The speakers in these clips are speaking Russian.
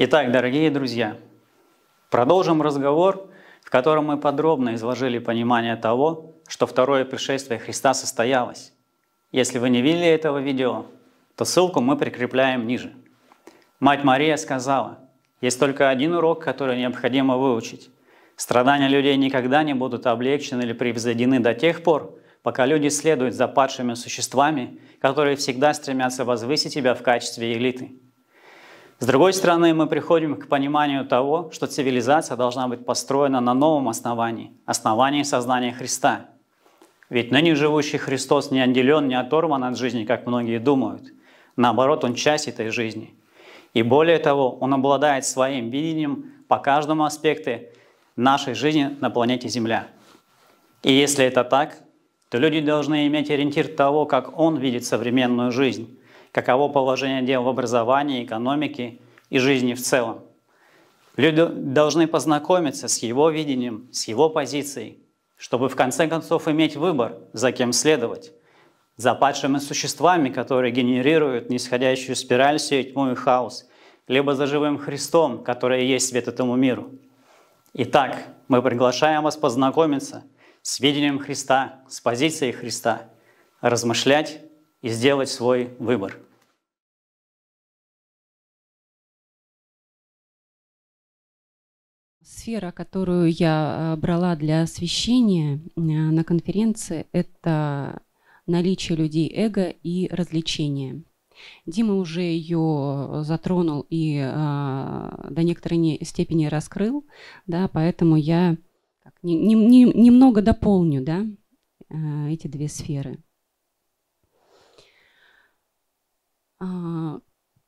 Итак, дорогие друзья, продолжим разговор, в котором мы подробно изложили понимание того, что второе пришествие Христа состоялось. Если вы не видели этого видео, то ссылку мы прикрепляем ниже. Мать Мария сказала, есть только один урок, который необходимо выучить. Страдания людей никогда не будут облегчены или превзойдены до тех пор, пока люди следуют за падшими существами, которые всегда стремятся возвысить себя в качестве элиты – с другой стороны, мы приходим к пониманию того, что цивилизация должна быть построена на новом основании, основании сознания Христа. Ведь ныне живущий Христос не отделен, не оторван от жизни, как многие думают. Наоборот, Он часть этой жизни. И более того, Он обладает своим видением по каждому аспекту нашей жизни на планете Земля. И если это так, то люди должны иметь ориентир того, как Он видит современную жизнь, каково положение дел в образовании, экономике и жизни в целом. Люди должны познакомиться с его видением, с его позицией, чтобы в конце концов иметь выбор, за кем следовать. За падшими существами, которые генерируют нисходящую спираль, сею тьму и хаос, либо за живым Христом, который есть свет этому миру. Итак, мы приглашаем вас познакомиться с видением Христа, с позицией Христа, размышлять и сделать свой выбор. сфера, которую я э, брала для освещения э, на конференции, это наличие людей эго и развлечения. Дима уже ее затронул и э, до некоторой степени раскрыл, да, поэтому я так, не, не, не, немного дополню да, э, эти две сферы. А,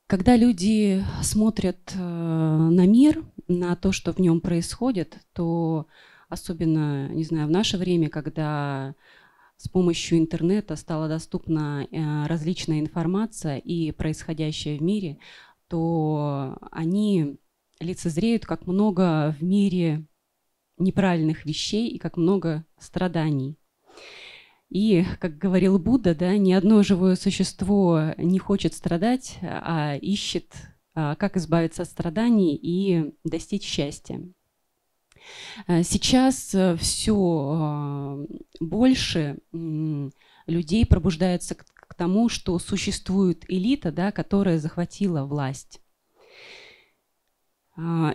когда люди смотрят э, на мир, на то, что в нем происходит, то особенно, не знаю, в наше время, когда с помощью интернета стала доступна э, различная информация и происходящее в мире, то они лицезреют, как много в мире неправильных вещей и как много страданий. И, как говорил Будда, да, ни одно живое существо не хочет страдать, а ищет а, как избавиться от страданий и достичь счастья. А, сейчас э, все а, больше людей пробуждается к тому, что существует элита, да, которая захватила власть.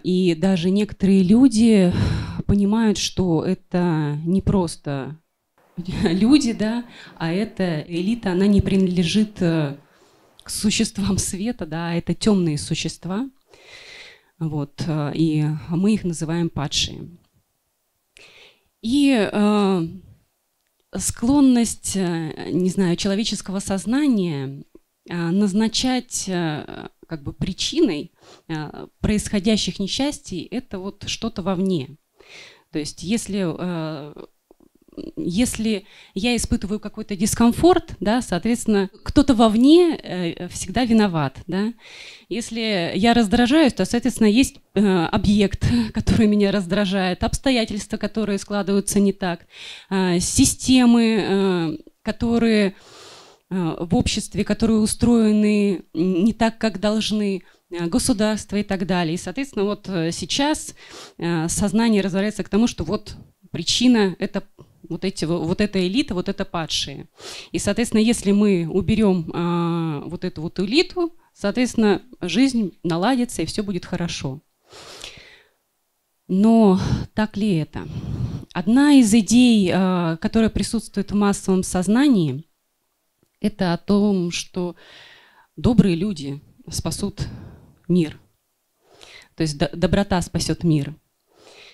И даже некоторые люди понимают, что это не просто люди, да, а эта элита, она не принадлежит э, к существам света, да, это темные существа, вот, э, и мы их называем падшие. И э, склонность, э, не знаю, человеческого сознания э, назначать как бы причиной происходящих несчастий это вот что-то вовне. То есть если э, если я испытываю какой-то дискомфорт, да, соответственно, кто-то вовне э, всегда виноват, да. Если я раздражаюсь, то, соответственно, есть э, объект, который меня раздражает, обстоятельства, которые складываются не так, э, системы, которые в обществе, которые устроены не так, как должны, государства и так далее. И, соответственно, вот сейчас сознание развивается к тому, что вот причина – это вот, эти, вот эта элита, вот это падшие. И, соответственно, если мы уберем а, вот эту вот элиту, соответственно, жизнь наладится и все будет хорошо. Но так ли это? Одна из идей, а, которая присутствует в массовом сознании, это о том, что добрые люди спасут мир. То есть доброта спасет мир.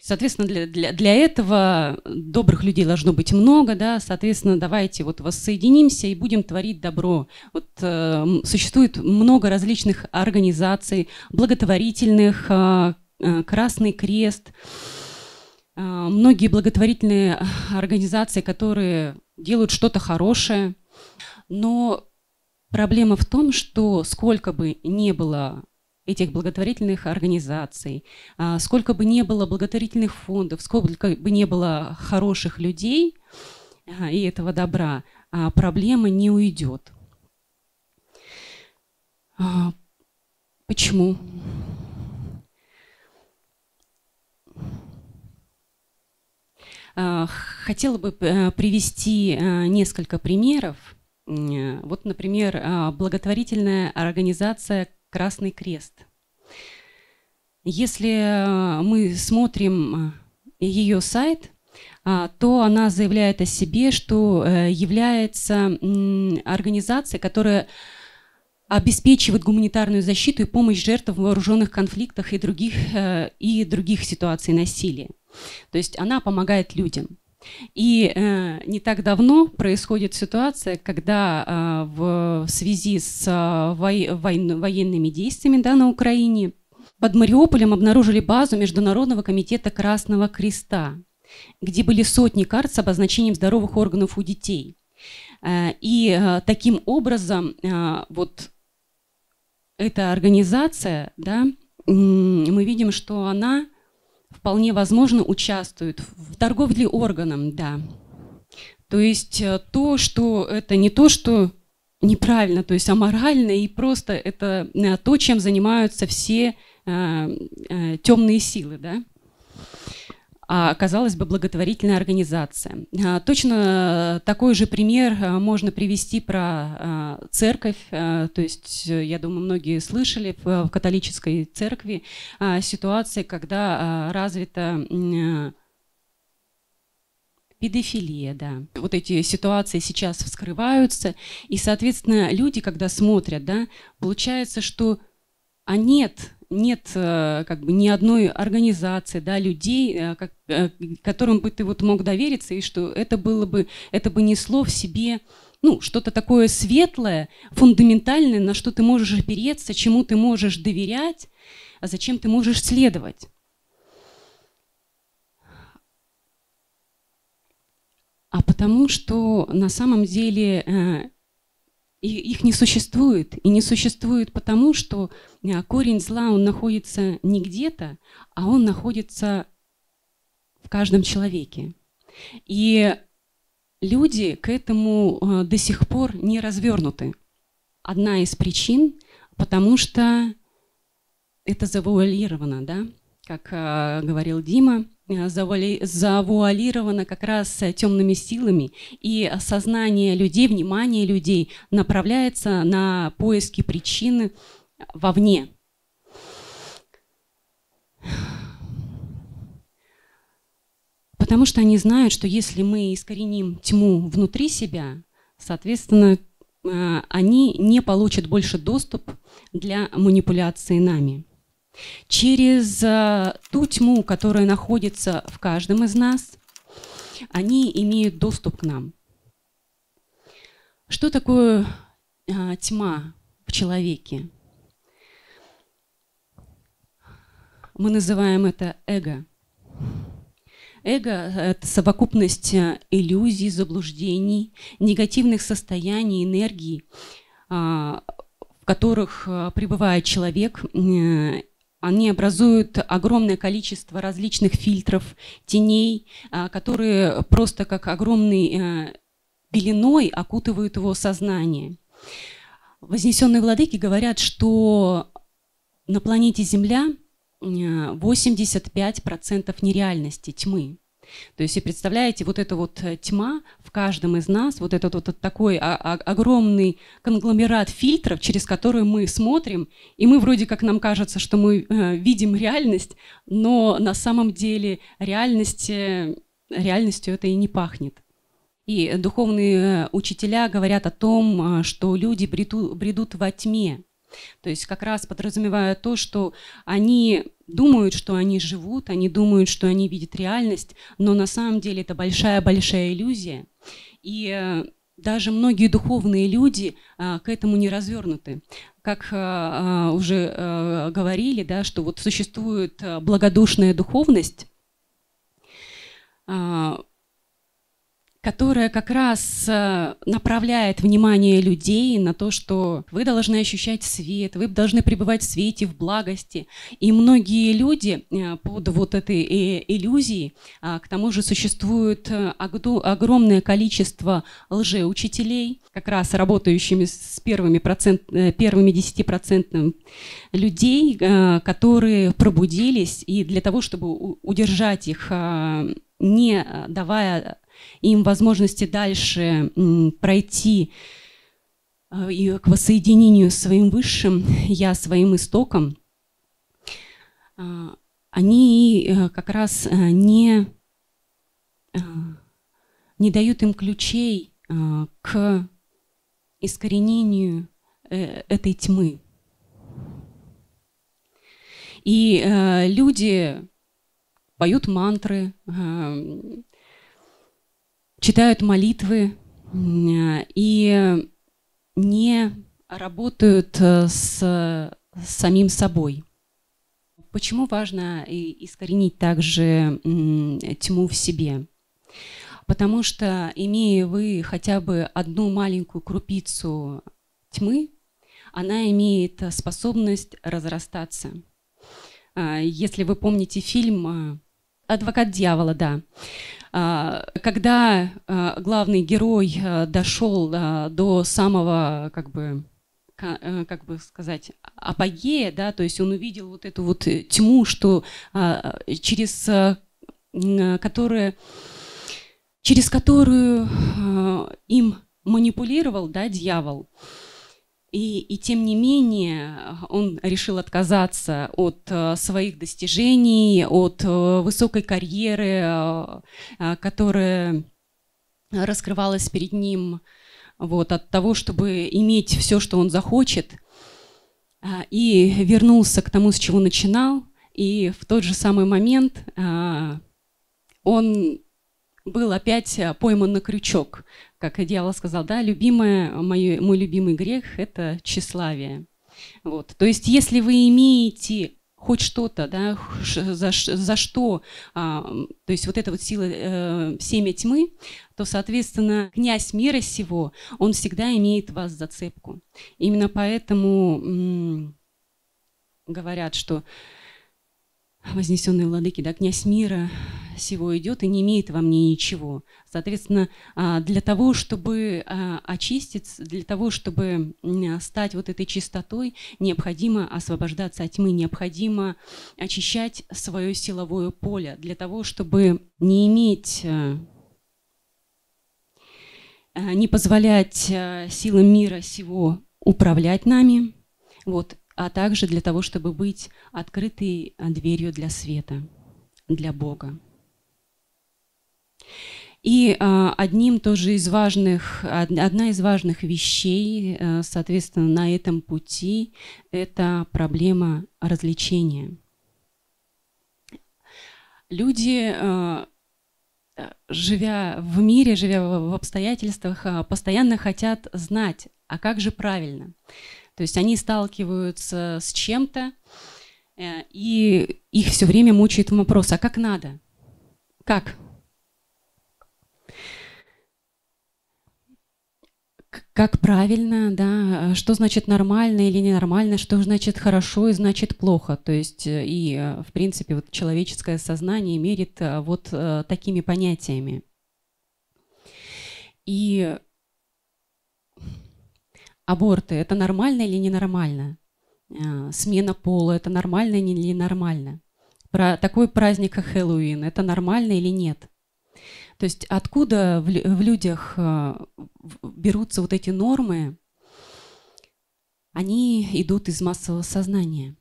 Соответственно, для, для, для этого добрых людей должно быть много, да, соответственно, давайте вот воссоединимся и будем творить добро. Вот э, существует много различных организаций, благотворительных, э, э, Красный Крест, э, многие благотворительные организации, которые делают что-то хорошее, но Проблема в том, что сколько бы ни было этих благотворительных организаций, а, сколько бы не было благотворительных фондов, сколько бы не было хороших людей и этого добра, а, проблема не уйдет. А, почему? Хотела бы э, привести э, несколько примеров. Вот, например, благотворительная организация Красный Крест. Если э, мы смотрим э, ее сайт, а, то она заявляет о себе, что э, является организацией, которая обеспечивает гуманитарную защиту и помощь жертвам в вооруженных конфликтах и других, и других ситуаций насилия. То есть она помогает людям. И э, не так давно происходит ситуация, когда э, в связи с э, вой, военными действиями да, на Украине под Мариуполем обнаружили базу Международного комитета Красного Креста, где были сотни карт с обозначением здоровых органов у детей. Э, и э, таким образом э, вот эта организация, да, э, мы видим, что она вполне возможно участвуют в торговле органом, да. То есть э, то, что это не то, что неправильно, то есть аморально, и просто это э, то, чем занимаются все э, темные силы, да. А, казалось бы, благотворительная организация. А, точно э, такой же пример э, можно привести про а, церковь. То есть, э, я думаю, многие слышали в католической церкви ситуации, когда развита педофилия, да. Вот эти ситуации сейчас вскрываются, и, соответственно, люди, когда смотрят, да, получается, что а нет нет э, как бы ни одной организации, да, людей, э, как, э, которым бы ты вот мог довериться, и что это было бы, это бы несло в себе ну, что-то такое светлое, фундаментальное, на что ты можешь опереться, чему ты можешь доверять, а зачем ты можешь следовать. А потому что на самом деле и их не существует. И не существует потому, что э, корень зла, он находится не где-то, а он находится в каждом человеке. И люди к этому э, до сих пор не развернуты. Одна из причин, потому что это завуалировано, да, как э, говорил Дима, Э, завуалировано как раз э, темными силами, и сознание людей, внимание людей направляется на поиски причины вовне. Потому что они знают, что если мы искореним тьму внутри себя, соответственно, э, они не получат больше доступ для манипуляции нами через э, ту тьму, которая находится в каждом из нас, они имеют доступ к нам. Что такое э, тьма в человеке? Мы называем это эго. Эго – это совокупность э, иллюзий, заблуждений, негативных состояний, энергии, а, в которых пребывает человек, они образуют огромное количество различных фильтров, теней, а, которые просто как огромной э, пеленой окутывают его сознание. Вознесенные владыки говорят, что на планете Земля 85% э, нереальности, тьмы. То есть, и представляете, вот эта вот э, тьма в каждом из нас, вот этот вот такой а, а, огромный конгломерат фильтров, через которые мы смотрим, и мы вроде как нам кажется, что мы э, видим реальность, но на самом деле реальности, э, реальностью это и не пахнет. И духовные учителя говорят о том, что люди бреду, бредут во тьме. То есть как раз подразумевая то, что они думают, что они живут, они думают, что они видят реальность, но на самом деле это большая-большая иллюзия. И э, даже многие духовные люди а, к этому не развернуты. Как а, уже а, говорили, да, что вот существует благодушная духовность, а, которая как раз э, направляет внимание людей на то, что вы должны ощущать свет, вы должны пребывать в свете, в благости. И многие люди э, под вот этой э, иллюзией, а, к тому же существует огромное количество лжеучителей, как раз работающими с первыми, процент, первыми 10% людей, которые пробудились, и для того, чтобы удержать их а, не давая им возможности дальше пройти э, и к воссоединению с своим высшим я, своим истоком, а, они э, как раз э, не, не дают им ключей к искоренению этой тьмы. И люди поют мантры, читают молитвы и не работают э, с самим собой. Почему важно искоренить также тьму в себе? Потому что, имея вы хотя бы одну маленькую крупицу тьмы, она имеет способность разрастаться. А, если вы помните фильм э, адвокат дьявола, да. А, когда а, главный герой а, дошел до самого, как бы, э, как бы сказать, апогея, да, то есть он увидел вот эту вот тьму, что через которую, через которую им манипулировал, да, дьявол. И, и тем не менее э, он решил отказаться от э, своих достижений, от э, высокой карьеры, которая раскрывалась перед ним, вот, от того, чтобы иметь все, что он захочет, а, и вернулся к тому, с чего начинал, и в тот же самый момент а, он был опять э, пойман на крючок. Как дьявол сказал, да, любимое, мое, мой любимый грех – это тщеславие. Вот. То есть если вы имеете хоть что-то, да, за, за что, а, то есть вот эта вот сила э, семя тьмы, то, соответственно, князь мира сего, он всегда имеет вас зацепку. Именно поэтому м- говорят, что вознесенные владыки, да, князь мира, всего идет и не имеет во мне ничего. Соответственно, а, для того, чтобы а, очиститься, для того, чтобы стать вот этой чистотой, необходимо освобождаться от тьмы, необходимо очищать свое силовое поле, для того, чтобы не иметь а, не позволять силам мира сего управлять нами, вот, а также для того, чтобы быть открытой дверью для света, для Бога. И а, одним тоже из важных, одна из важных вещей, э, соответственно, на этом пути, это проблема развлечения. Люди, а, живя в мире, живя в обстоятельствах, а, постоянно хотят знать, а как же правильно. То есть они сталкиваются с чем-то, э, и их все время мучает вопрос, а как надо? Как? как правильно, да, э, что значит нормально или ненормально, что значит хорошо и значит плохо. То есть э, и, э, в принципе, вот человеческое сознание мерит вот такими понятиями. И аборты – это нормально или ненормально? Смена пола – это нормально или ненормально? Про такой праздник, как Хэллоуин – это нормально или нет? То есть откуда в, в людях э, берутся вот эти нормы, они идут из массового сознания.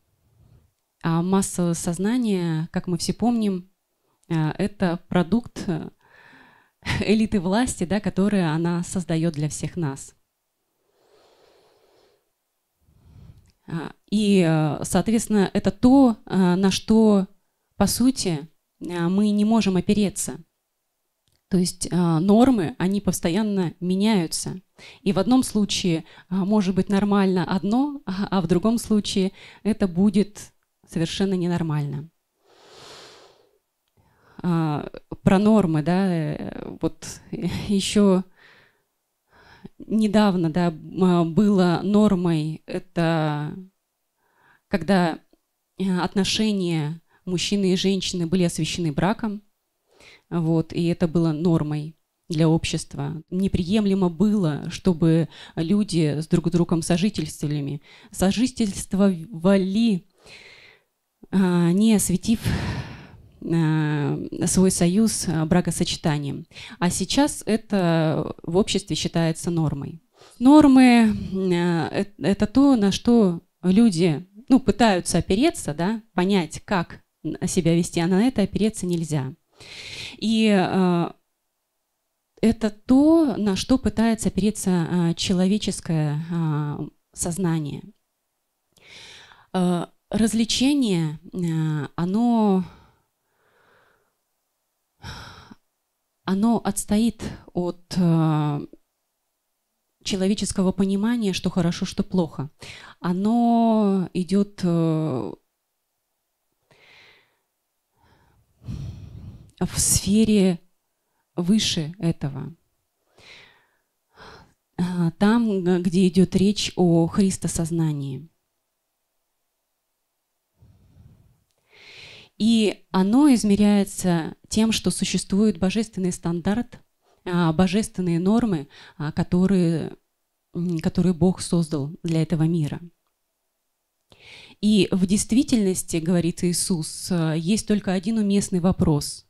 А массовое сознание, как мы все помним, э, это продукт э, элиты власти, да, которые она создает для всех нас. А, и, соответственно, это то, на что, по сути, мы не можем опереться – то есть а, нормы, они постоянно меняются. И в одном случае а, может быть нормально одно, а в другом случае это будет совершенно ненормально. А, про нормы, да, э, вот еще недавно, да, было нормой, это когда э, отношения мужчины и женщины были освящены браком – вот, и это было нормой для общества. Неприемлемо было, чтобы люди с друг другом сожительствовали, сожительствовали, а, не осветив а, свой союз а, бракосочетанием. А сейчас это в обществе считается нормой. Нормы э, – э, это то, на что люди ну, пытаются опереться, да, понять, как себя вести, а на это опереться нельзя. И э, это то, на что пытается опереться э, человеческое э, сознание. Развлечение, оно, оно отстоит от человеческого понимания, что хорошо, что плохо. Оно идет в сфере выше этого. А, там, где идет речь о Христосознании. И оно измеряется тем, что существует божественный стандарт, а, божественные нормы, а, которые, которые Бог создал для этого мира. И в действительности, говорит Иисус, есть только один уместный вопрос –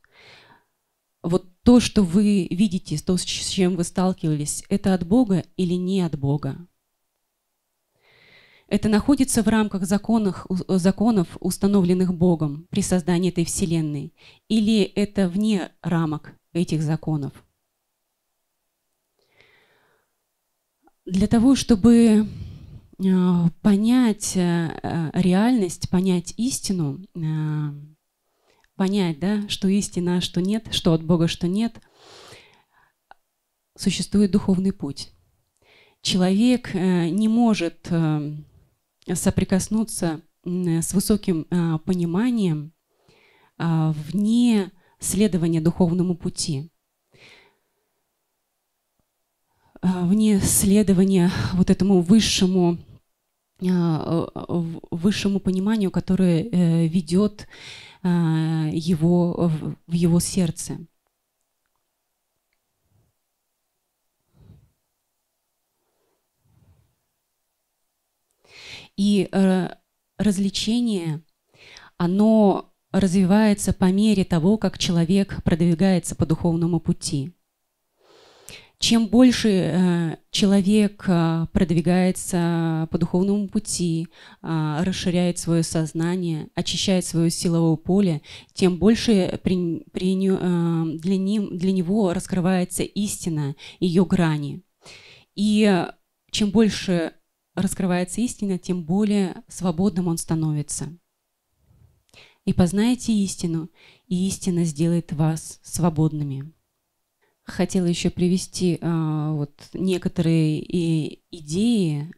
вот то, что вы видите, то, с чем вы сталкивались, это от Бога или не от Бога? Это находится в рамках законов, э, законов, установленных Богом при создании этой Вселенной, или это вне рамок этих законов? Для того, чтобы э, понять э, реальность, понять истину, понять, да, что истина, что нет, что от Бога, что нет, существует духовный путь. Человек э, не может э, соприкоснуться с высоким э, пониманием а, вне следования духовному пути, а, вне следования вот этому высшему а, высшему пониманию, которое ведет Э, его, в его сердце. И э, развлечение, оно развивается по мере того, как человек продвигается по духовному пути. Чем больше э, человек э, продвигается по духовному пути, э, расширяет свое сознание, очищает свое силовое поле, тем больше при, при, для, ним, для него раскрывается истина, ее грани. И чем больше раскрывается истина, тем более свободным он становится. И познайте истину, и истина сделает вас свободными хотела еще привести а, вот некоторые и идеи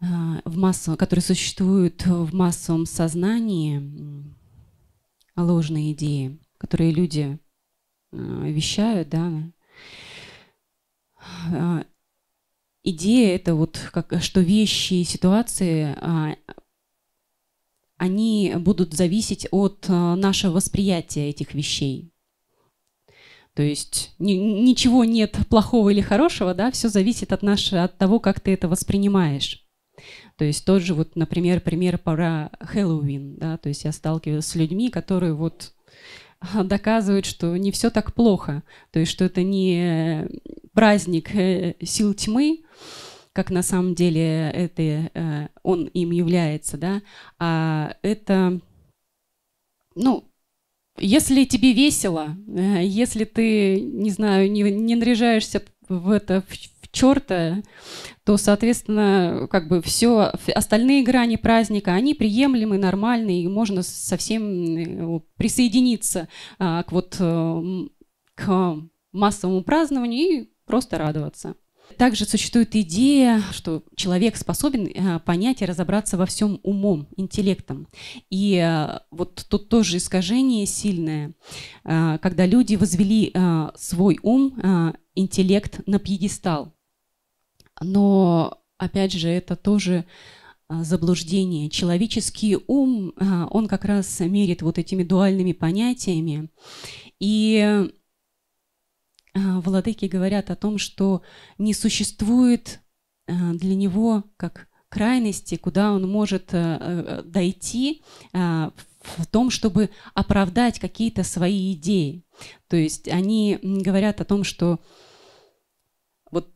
а, в массу, которые существуют в массовом сознании, ложные идеи, которые люди а, вещают, да. А, идея это вот как что вещи и ситуации а, они будут зависеть от а, нашего восприятия этих вещей. То есть ни, ничего нет плохого или хорошего, да, все зависит от, наш, от того, как ты это воспринимаешь. То есть тот же, вот, например, пример пора Хэллоуин, да, то есть я сталкиваюсь с людьми, которые вот а, доказывают, что не все так плохо, то есть что это не э, праздник э, сил тьмы, как на самом деле это, э, он им является, да, а это, ну, если тебе весело, э, если ты, не знаю, не, не наряжаешься в это в черта, то, соответственно, как бы все остальные грани праздника, они приемлемы, нормальные, и можно совсем э, присоединиться а, к вот э, к массовому празднованию и просто радоваться. Также существует идея, что человек способен э, понять и разобраться во всем умом, интеллектом. И э, вот тут тоже искажение сильное, э, когда люди возвели свой ум, интеллект на пьедестал. Но, опять же, это тоже заблуждение. Человеческий ум, он как раз мерит вот этими дуальными понятиями. И Э, владыки говорят о том, что не существует э, для него как крайности, куда он может э, дойти в том, чтобы оправдать какие-то свои идеи. То есть они говорят о том, что вот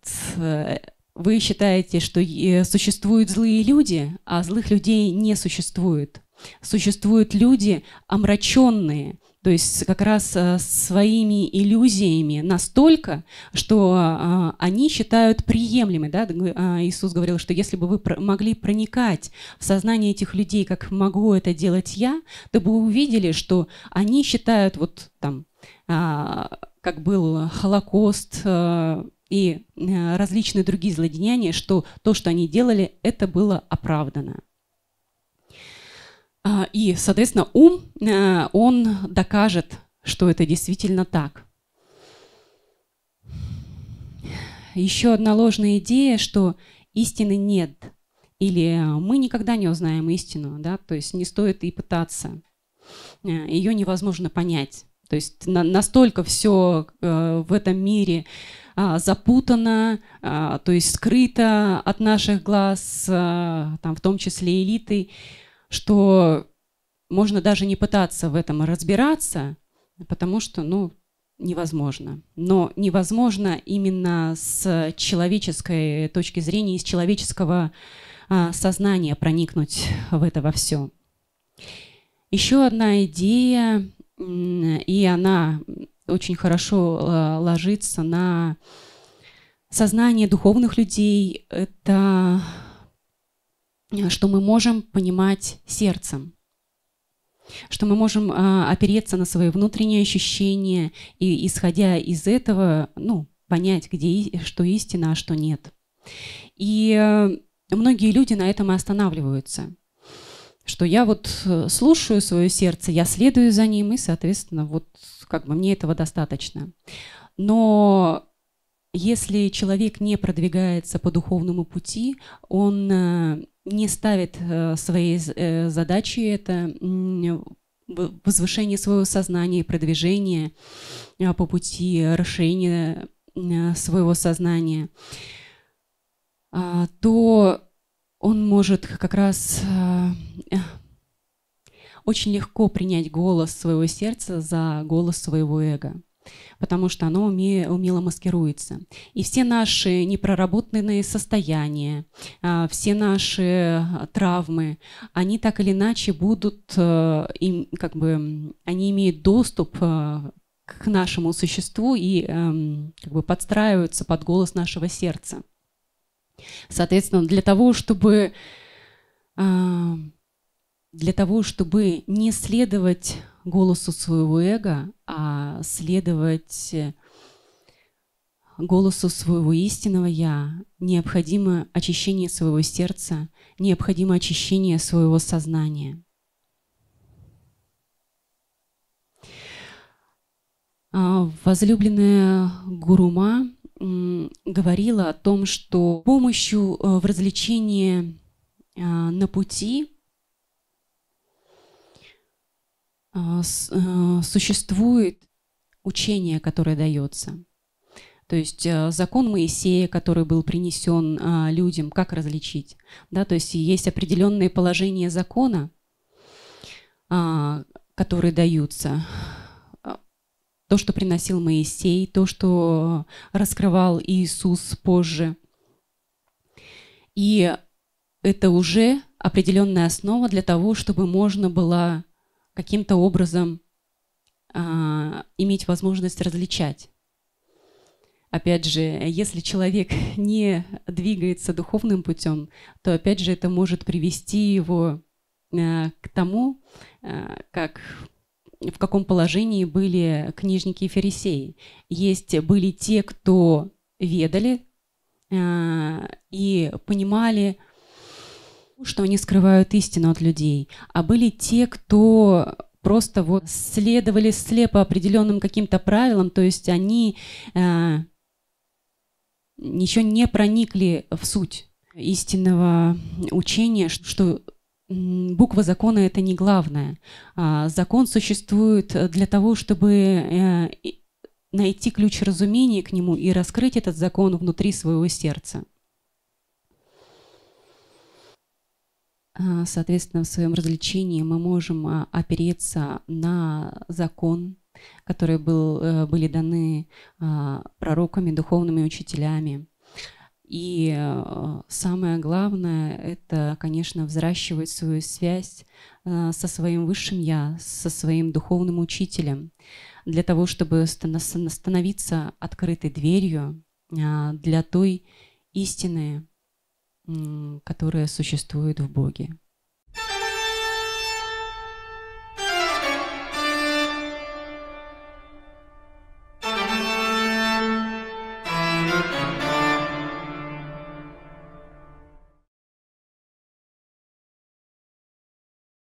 вы считаете, что существуют злые люди, а злых людей не существует. Существуют люди омраченные, то есть как раз э, своими иллюзиями настолько, что а, они считают приемлемы. Да? А, Иисус говорил, что если бы вы могли проникать в сознание этих людей, как могу это делать я, то бы увидели, что они считают вот там, а, как был Холокост, э, и э, различные другие злодеяния, что то, что они делали, это было оправдано. А, и, соответственно, ум, э, он докажет, что это действительно так. Еще одна ложная идея, что истины нет, или э, мы никогда не узнаем истину, да, то есть не стоит и пытаться, э, ее невозможно понять. То есть настолько все в этом мире а, запутано, а, то есть скрыто от наших глаз, там, в том числе элиты, что можно даже не пытаться в этом разбираться, потому что, ну, невозможно. Но невозможно именно с человеческой точки зрения, из человеческого а, сознания проникнуть в это во все. Еще одна идея, и она очень хорошо а, ложится на сознание духовных людей, это Э, что мы можем понимать сердцем, что мы можем а, опереться на свои внутренние ощущения и, исходя из этого, ну, понять, где что истина, а что нет. И э, многие люди на этом и останавливаются, что я вот слушаю свое сердце, я следую за ним, и, соответственно, вот как бы мне этого достаточно. Но если человек не продвигается по духовному пути, он не ставит э, своей э, задачи это возвышение своего сознания и продвижение э, по пути расширения своего сознания, а, то он может как раз очень легко принять голос своего сердца за голос своего эго потому что оно уме, умело маскируется. И все наши непроработанные состояния, а, все наши а, травмы, они так или иначе будут, э, им, как бы, они имеют доступ э, к нашему существу и эм, как бы подстраиваются под голос нашего сердца. Соответственно, для того, чтобы а, для того, чтобы не следовать голосу своего эго, а следовать э, голосу своего истинного «я», необходимо очищение своего сердца, необходимо очищение своего сознания. А, возлюбленная Гурума говорила о том, что помощью э, в развлечении э, на пути А, а, существует учение, которое дается. То есть а, закон Моисея, который был принесен людям, как различить? Да, то есть есть определенные положения закона, которые даются. То, что приносил Моисей, то, что раскрывал Иисус позже. И это уже определенная основа для того, чтобы можно было каким-то образом а, иметь возможность различать. Опять же, если человек не двигается духовным путем, то опять же это может привести его а, к тому, а, как в каком положении были книжники и фарисеи. Есть были те, кто ведали а, и понимали, что они скрывают истину от людей, а были те, кто просто вот следовали слепо определенным каким-то правилам, то есть они э, еще не проникли в суть истинного учения, что буква закона это не главное. А закон существует для того, чтобы э, найти ключ разумения к нему и раскрыть этот закон внутри своего сердца. А, соответственно, в своем развлечении мы можем а, опереться на закон, который был, э, были даны а, пророками, духовными учителями. И э, самое главное — это, конечно, взращивать свою связь э, со своим высшим «я», со своим духовным учителем, для того, чтобы становиться открытой дверью для той истины, которая существует в Боге.